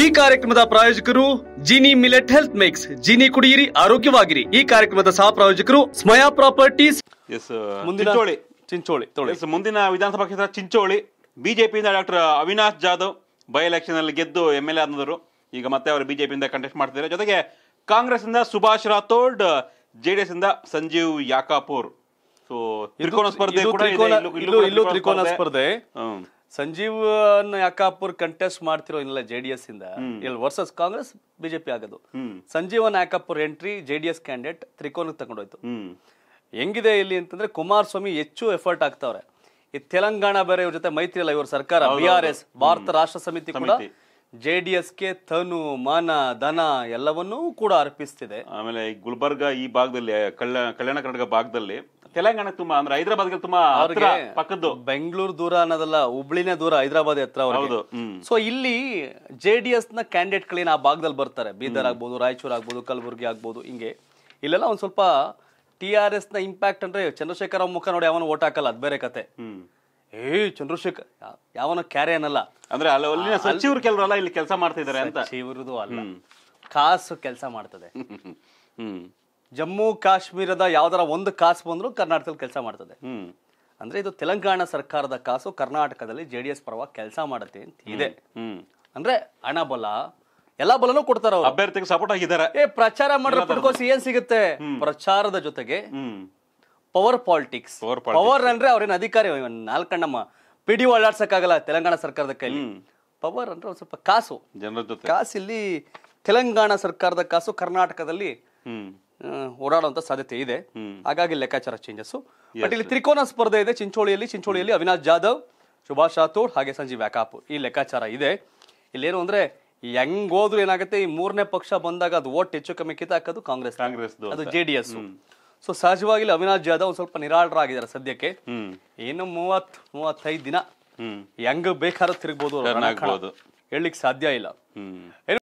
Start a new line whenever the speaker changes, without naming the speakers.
ಈ ಕಾರ್ಯಕ್ರಮದ ಪ್ರಾಯೋಜಕರು Jini millet health mix Jini ಕುಡಿಯಿರಿ ಆರೋಗ್ಯವಾಗಿರಿ ಈ ಕಾರ್ಯಕ್ರಮದ ಸಹ ಪ್ರಾಯೋಜಕರು ಸ್ಮಯಾ ಪ್ರಾಪರ್ಟೀಸ್ ಮುಂದಿನ ಚಿಂಚೋಳಿ ಚಿಂಚೋಳಿ ಮುಂದಿನ ವಿಧಾನಸಭಾ ಕ್ಷೇತ್ರ ಚಿಂಚೋಳಿ ಬಿಜೆಪಿಯಿಂದ doctor Avinash Jadhav by election ಅಲ್ಲಿ ಗೆದ್ದು ಎಂ ಎಲ್ ಈಗ ಮತ್ತೆ ಅವರು ಬಿಜೆಪಿಯಿಂದ ಕಂಟೆಸ್ಟ್ ಮಾಡ್ತಿದ್ದಾರೆ ಜೊತೆಗೆ ಕಾಂಗ್ರೆಸ್ ಇಂದ ಸುಭಾಷ್ ರಾಥೋಡ್ ಜೆಡಿಎಸ್ ಇಂದ ಸಂಜೀವ್ ಯಾಕಾಪುರ್ ಸೊ ತ್ರಿಕೋನ ಸ್ಪರ್ಧೆ ತ್ರಿಕೋನ ಸ್ಪರ್ಧೆ ಸಂಜೀವ್ ಯಾಕಾಪುರ್ ಕಂಟೆಸ್ಟ್ ಮಾಡ್ತಿರೋ ಇಲ್ಲ ಜೆ ಡಿ ಎಸ್ ಇಂದ ಇಲ್ಲಿ ವರ್ಸಸ್ ಕಾಂಗ್ರೆಸ್ ಬಿಜೆಪಿ ಆಗೋದು Sanjeevan Yakapur entry J D S candidate ತ್ರಿಕೋನಕ್ಕೆ ತಗೊಂಡೋಯ್ತು ಹೆಂಗಿದೆ ಇಲ್ಲಿ ಅಂತಂದ್ರೆ ಕುಮಾರಸ್ವಾಮಿ ಹೆಚ್ಚು ಎಫರ್ಟ್ ಆಗ್ತಾವ್ರೆ ಈ ತೆಲಂಗಾಣ ಬೇರೆ ಇವ್ರ ಜೊತೆ ಮೈತ್ರಿ ಅಲ್ಲ ಇವ್ರ ಸರ್ಕಾರ ಬಿ ಆರ್ ಎಸ್ ಭಾರತ ರಾಷ್ಟ್ರ ಸಮಿತಿ ಕೂಡ ಜೆ ಡಿ ತನು ಮಾನ ಧನ ಎಲ್ಲವನ್ನೂ ಕೂಡ ಅರ್ಪಿಸ್ತಿದೆ ಆಮೇಲೆ ಗುಲ್ಬರ್ಗ ಈ ಭಾಗದಲ್ಲಿ ಕಲ್ಯಾಣ ಕರ್ನಾಟಕ ಭಾಗದಲ್ಲಿ ತೆಲಂಗಾಣಕ್ಕೆ ತುಂಬಾ ಅಂದ್ರೆ ಹೈದರಾಬಾದ್ಗೆ ತುಂಬಾ ಹತ್ರ ಪಕ್ಕದ್ದು ಬೆಂಗಳೂರು ದೂರ ಅನ್ನೋದಲ್ಲ ಹುಬ್ಳಿನೇ ದೂರ ಹೈದರಾಬಾದ್ ಹತ್ರ ಹೌದು ಸೊ ಇಲ್ಲಿ ಜೆ ಡಿ ಎಸ್ ನ ಕ್ಯಾಂಡಿಡೇಟ್ ಗಳೇನ ಆ ಭಾಗದಲ್ಲಿ ಬರ್ತಾರೆ ಬೀದರ್ ಆಗ್ಬೋದು ರಾಯಚೂರ್ ಆಗ್ಬೋದು ಕಲಬುರ್ಗಿ ಆಗ್ಬೋದು ಹಿಂಗೆ ಇಲ್ಲೆಲ್ಲ ಒಂದ್ ಸ್ವಲ್ಪ ಟಿ ಆರ್ ಎಸ್ ನ ಇಂಪ್ಯಾಕ್ಟ್ ಅಂದ್ರೆ ಚಂದ್ರಶೇಖರ್ ಮುಖ ನೋಡಿ ಅವನು ಓಟ್ ಹಾಕಲ್ಲ ಅದ್ ಬೇರೆ ಕತೆ ಏ ಚಂದ್ರಶೇಖರ್ ಯಾವನೋ ಕ್ಯಾರೆ ಅನ್ನಲ್ಲ ಅಂದ್ರೆ ಅಲ್ಲಿನ ಸಚಿವರು ಕೆಲವರಲ್ಲ ಇಲ್ಲಿ ಕೆಲಸ ಮಾಡ್ತಿದ್ದಾರೆ ಅಂತ ಸಚಿವರದು ಅಲ್ಲ ಕಾಸು ಕೆಲಸ ಮಾಡ್ತದೆ ಹ್ಮ್ ಜಮ್ಮು ಕಾಶ್ಮೀರದ ಯಾವ್ದಾರ ಒಂದು ಕಾಸು ಬಂದ್ರು ಕರ್ನಾಟಕದಲ್ಲಿ ಕೆಲಸ ಮಾಡ್ತದೆ ಅಂದ್ರೆ ಇದು ತೆಲಂಗಾಣ ಸರ್ಕಾರದ ಕಾಸು ಕರ್ನಾಟಕದಲ್ಲಿ ಜೆ ಡಿ ಎಸ್ ಪರವಾಗಿ ಕೆಲಸ ಮಾಡುತ್ತೆ ಅಂತ ಇದೆ ಅಂದ್ರೆ ಹಣ ಬಲ ಎಲ್ಲಾ ಬಲನೂ ಕೊಡ್ತಾರ ಅಭ್ಯರ್ಥಿಗೆ ಸಪೋರ್ಟ್ ಆಗಿದ್ದಾರೆ ಏ ಪ್ರಚಾರ ಮಾಡಿ ಏನ್ ಸಿಗುತ್ತೆ ಪ್ರಚಾರದ ಜೊತೆಗೆ ಪವರ್ ಪಾಲಿಟಿಕ್ಸ್ ಪವರ್ ಅಂದ್ರೆ ಅವ್ರೇನು ಅಧಿಕಾರಿ ನಾಲ್ಕಣ್ಣಮ್ಮ ಪಿಡಿ ಆಗಲ್ಲ ತೆಲಂಗಾಣ ಸರ್ಕಾರದ ಕೈಲಿ ಪವರ್ ಅಂದ್ರೆ ಒಂದ್ ಸ್ವಲ್ಪ ಕಾಸು ಜನರ ಜೊತೆ ಕಾಸು ಇಲ್ಲಿ ತೆಲಂಗಾಣ ಸರ್ಕಾರದ ಕಾಸು ಕರ್ನಾಟಕದಲ್ಲಿ ಓಡಾಡುವಂತ ಸಾಧ್ಯತೆ ಇದೆ ಹಾಗಾಗಿ ಲೆಕ್ಕಾಚಾರ ಚೇಂಜಸ್ ಬಟ್ ಇಲ್ಲಿ ತ್ರಿಕೋನ ಸ್ಪರ್ಧೆ ಇದೆ ಚಿಂಚೋಳಿಯಲ್ಲಿ ಚಿಂಚೋಳಿಯಲ್ಲಿ ಅವಿನಾಶ್ ಜಾಧವ್ ಸುಭಾಷ್ ರಾಥೋಡ್ ಹಾಗೆ ಸಂಜೀವ್ ವ್ಯಾಕಾಪ್ ಈ ಲೆಕ್ಕಾಚಾರ ಇದೆ ಏನು ಅಂದ್ರೆ ಹೆಂಗ್ ಹೋದ್ರು ಏನಾಗುತ್ತೆ ಈ ಮೂರನೇ ಪಕ್ಷ ಬಂದಾಗ ಅದು ಓಟ್ ಹೆಚ್ಚು ಕಮ್ಮಿ ಕಿತ್ತಾಕೋದು ಕಾಂಗ್ರೆಸ್ ಕಾಂಗ್ರೆಸ್ ಅದು ಜೆ ಡಿ ಎಸ್ ಸೊ ಸಹಜವಾಗಿ ಅವಿನಾಶ್ ಜಾಧವ್ ಒಂದ್ ಸ್ವಲ್ಪ ನಿರಾಳರಾಗಿದ್ದಾರೆ ಸದ್ಯಕ್ಕೆ ಏನು ಮೂವತ್ ಮೂವತ್ತೈದು ದಿನ ಹೆಂಗ್ ಬೇಕಾದ್ರೂ ತಿರುಗ್ಬೋದು ಹೇಳಲಿಕ್ಕೆ ಸಾಧ್ಯ ಇಲ್ಲ